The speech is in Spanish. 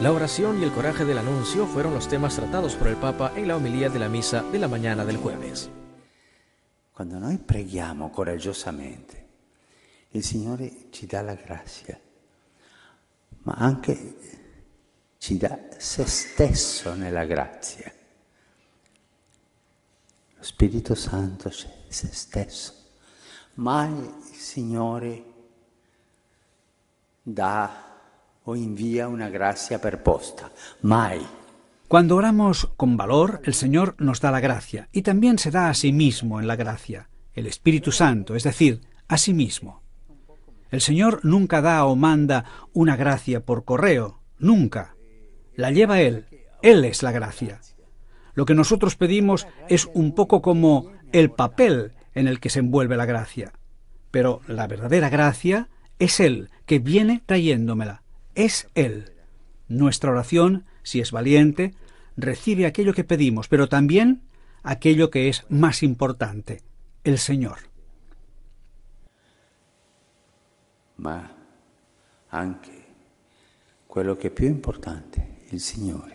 La oración y el coraje del anuncio fueron los temas tratados por el Papa en la homilía de la misa de la mañana del jueves. Cuando noi preghiamo coraggiosamente, il Signore ci dà la grazia, ma anche ci dà se stesso nella grazia. Lo Spirito Santo c'è se stesso. Mai il Signore dà o envía una gracia posta, Mai. Cuando oramos con valor, el Señor nos da la gracia y también se da a sí mismo en la gracia, el Espíritu Santo, es decir, a sí mismo. El Señor nunca da o manda una gracia por correo, nunca. La lleva Él, Él es la gracia. Lo que nosotros pedimos es un poco como el papel en el que se envuelve la gracia. Pero la verdadera gracia es Él que viene trayéndomela. Es Él. Nuestra oración, si es valiente, recibe aquello que pedimos, pero también aquello que es más importante, el Señor. Ma anche quello che più importante, il Signore.